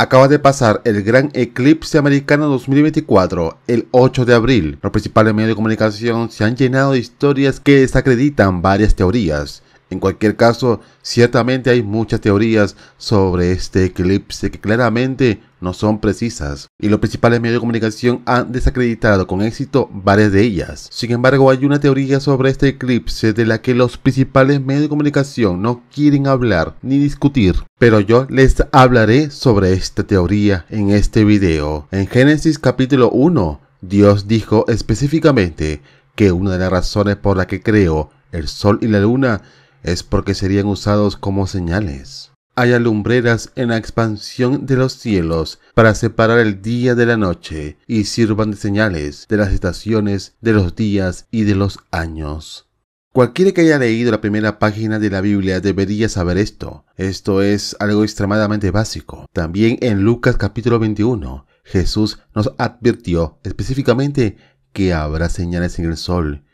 Acaba de pasar el gran eclipse americano 2024, el 8 de abril. Los principales medios de comunicación se han llenado de historias que desacreditan varias teorías. En cualquier caso, ciertamente hay muchas teorías sobre este eclipse que claramente no son precisas y los principales medios de comunicación han desacreditado con éxito varias de ellas. Sin embargo, hay una teoría sobre este eclipse de la que los principales medios de comunicación no quieren hablar ni discutir, pero yo les hablaré sobre esta teoría en este video. En Génesis capítulo 1, Dios dijo específicamente que una de las razones por la que creo el sol y la luna es porque serían usados como señales haya lumbreras en la expansión de los cielos para separar el día de la noche y sirvan de señales de las estaciones, de los días y de los años. Cualquiera que haya leído la primera página de la Biblia debería saber esto. Esto es algo extremadamente básico. También en Lucas capítulo 21, Jesús nos advirtió específicamente que habrá señales en el sol,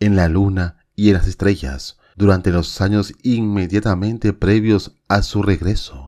en la luna y en las estrellas, durante los años inmediatamente previos a su regreso.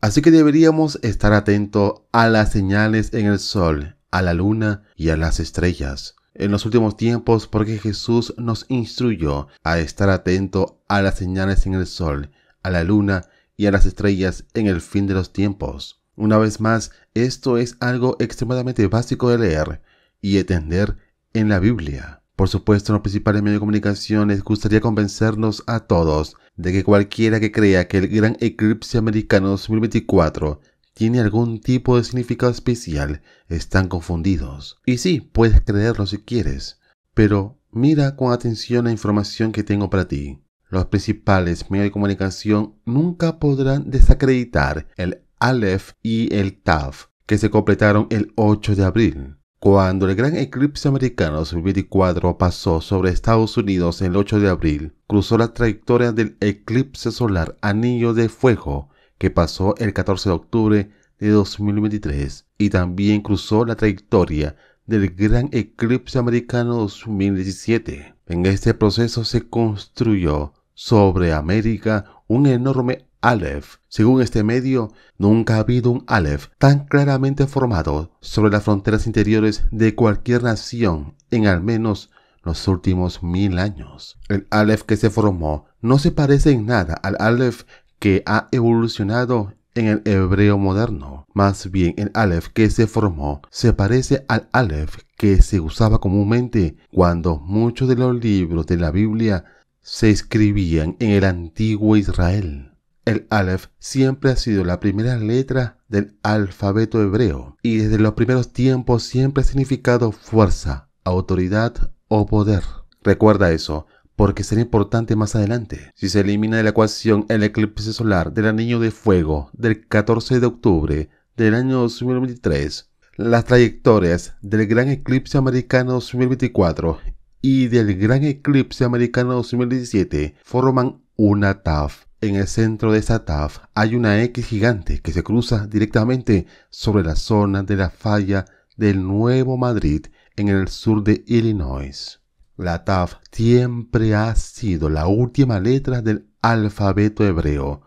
Así que deberíamos estar atentos a las señales en el sol, a la luna y a las estrellas en los últimos tiempos porque Jesús nos instruyó a estar atento a las señales en el sol, a la luna y a las estrellas en el fin de los tiempos. Una vez más, esto es algo extremadamente básico de leer y entender en la Biblia. Por supuesto, en los principales medios de comunicación les gustaría convencernos a todos de que cualquiera que crea que el gran eclipse americano 2024 tiene algún tipo de significado especial están confundidos. Y sí, puedes creerlo si quieres, pero mira con atención la información que tengo para ti. Los principales medios de comunicación nunca podrán desacreditar el Aleph y el TAF que se completaron el 8 de abril. Cuando el gran eclipse americano 2024 pasó sobre Estados Unidos el 8 de abril, cruzó la trayectoria del eclipse solar Anillo de Fuego, que pasó el 14 de octubre de 2023, y también cruzó la trayectoria del gran eclipse americano 2017. En este proceso se construyó sobre América un enorme Aleph. Según este medio, nunca ha habido un Aleph tan claramente formado sobre las fronteras interiores de cualquier nación en al menos los últimos mil años. El Aleph que se formó no se parece en nada al Aleph que ha evolucionado en el hebreo moderno. Más bien, el Aleph que se formó se parece al Aleph que se usaba comúnmente cuando muchos de los libros de la Biblia se escribían en el antiguo Israel. El Aleph siempre ha sido la primera letra del alfabeto hebreo y desde los primeros tiempos siempre ha significado fuerza, autoridad o poder. Recuerda eso, porque será importante más adelante. Si se elimina de la ecuación el eclipse solar del anillo de fuego del 14 de octubre del año 2023, las trayectorias del gran eclipse americano 2024 y del gran eclipse americano 2017 forman una TAF en el centro de esa TAF hay una X gigante que se cruza directamente sobre la zona de la falla del Nuevo Madrid en el sur de Illinois. La TAF siempre ha sido la última letra del alfabeto hebreo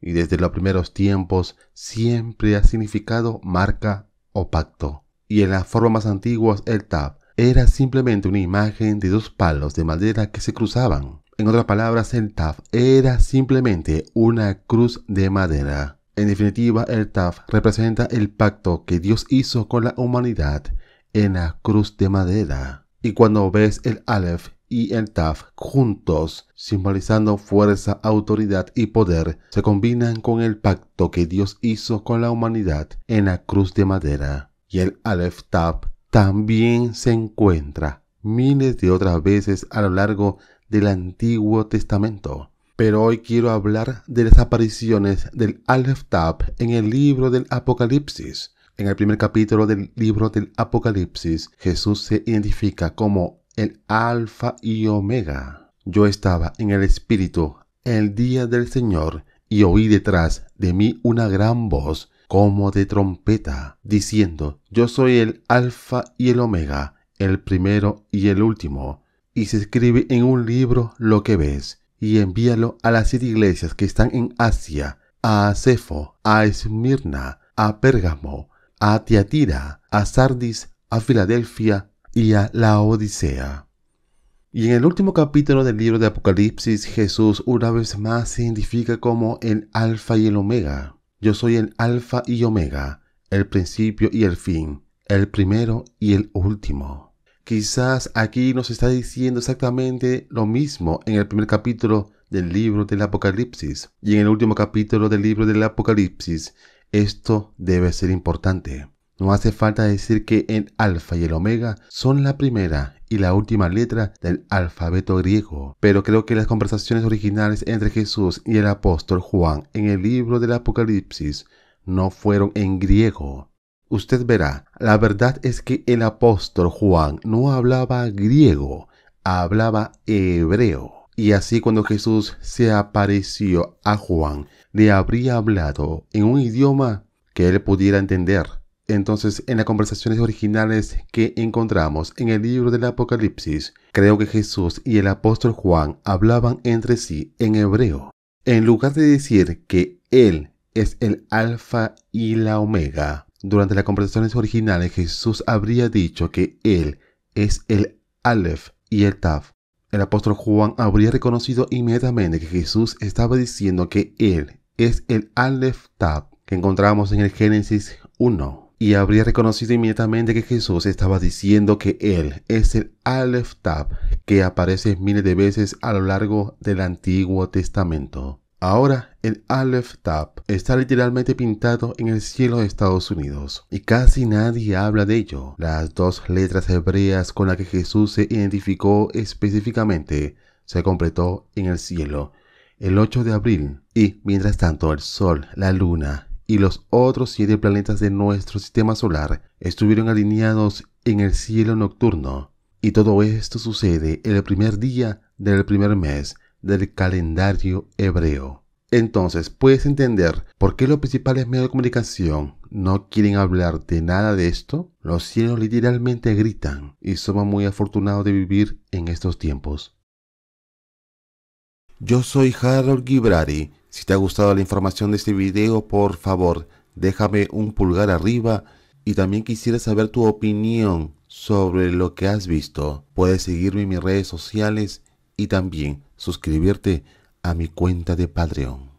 y desde los primeros tiempos siempre ha significado marca o pacto. Y en las formas antiguas el TAF era simplemente una imagen de dos palos de madera que se cruzaban. En otras palabras, el TAF era simplemente una cruz de madera. En definitiva, el TAF representa el pacto que Dios hizo con la humanidad en la cruz de madera. Y cuando ves el Aleph y el Taf juntos, simbolizando fuerza, autoridad y poder, se combinan con el pacto que Dios hizo con la humanidad en la cruz de madera. Y el Aleph Taf también se encuentra miles de otras veces a lo largo del Antiguo Testamento. Pero hoy quiero hablar de las apariciones del Aleph en el libro del Apocalipsis. En el primer capítulo del libro del Apocalipsis, Jesús se identifica como el Alfa y Omega. Yo estaba en el Espíritu el día del Señor y oí detrás de mí una gran voz como de trompeta, diciendo, Yo soy el Alfa y el Omega, el primero y el último y se escribe en un libro lo que ves, y envíalo a las siete iglesias que están en Asia, a Acefo, a Esmirna, a Pérgamo, a Tiatira, a Sardis, a Filadelfia y a Laodicea. Y en el último capítulo del libro de Apocalipsis, Jesús una vez más se identifica como el Alfa y el Omega. Yo soy el Alfa y Omega, el principio y el fin, el primero y el último. Quizás aquí nos está diciendo exactamente lo mismo en el primer capítulo del libro del Apocalipsis y en el último capítulo del libro del Apocalipsis. Esto debe ser importante. No hace falta decir que el alfa y el omega son la primera y la última letra del alfabeto griego, pero creo que las conversaciones originales entre Jesús y el apóstol Juan en el libro del Apocalipsis no fueron en griego, usted verá, la verdad es que el apóstol Juan no hablaba griego, hablaba hebreo. Y así cuando Jesús se apareció a Juan, le habría hablado en un idioma que él pudiera entender. Entonces, en las conversaciones originales que encontramos en el libro del Apocalipsis, creo que Jesús y el apóstol Juan hablaban entre sí en hebreo. En lugar de decir que Él es el Alfa y la Omega, durante las conversaciones originales Jesús habría dicho que Él es el Aleph y el Taf. El apóstol Juan habría reconocido inmediatamente que Jesús estaba diciendo que Él es el Aleph Taf que encontramos en el Génesis 1 y habría reconocido inmediatamente que Jesús estaba diciendo que Él es el Aleph Tab que aparece miles de veces a lo largo del Antiguo Testamento. Ahora, el Aleph Tap está literalmente pintado en el cielo de Estados Unidos y casi nadie habla de ello. Las dos letras hebreas con las que Jesús se identificó específicamente se completó en el cielo el 8 de abril y, mientras tanto, el Sol, la Luna y los otros siete planetas de nuestro sistema solar estuvieron alineados en el cielo nocturno. Y todo esto sucede el primer día del primer mes del calendario hebreo. Entonces puedes entender por qué los principales medios de comunicación no quieren hablar de nada de esto. Los cielos literalmente gritan y somos muy afortunados de vivir en estos tiempos. Yo soy Harold Gibrari. Si te ha gustado la información de este video, por favor, déjame un pulgar arriba y también quisiera saber tu opinión sobre lo que has visto. Puedes seguirme en mis redes sociales y también suscribirte a mi cuenta de Patreon.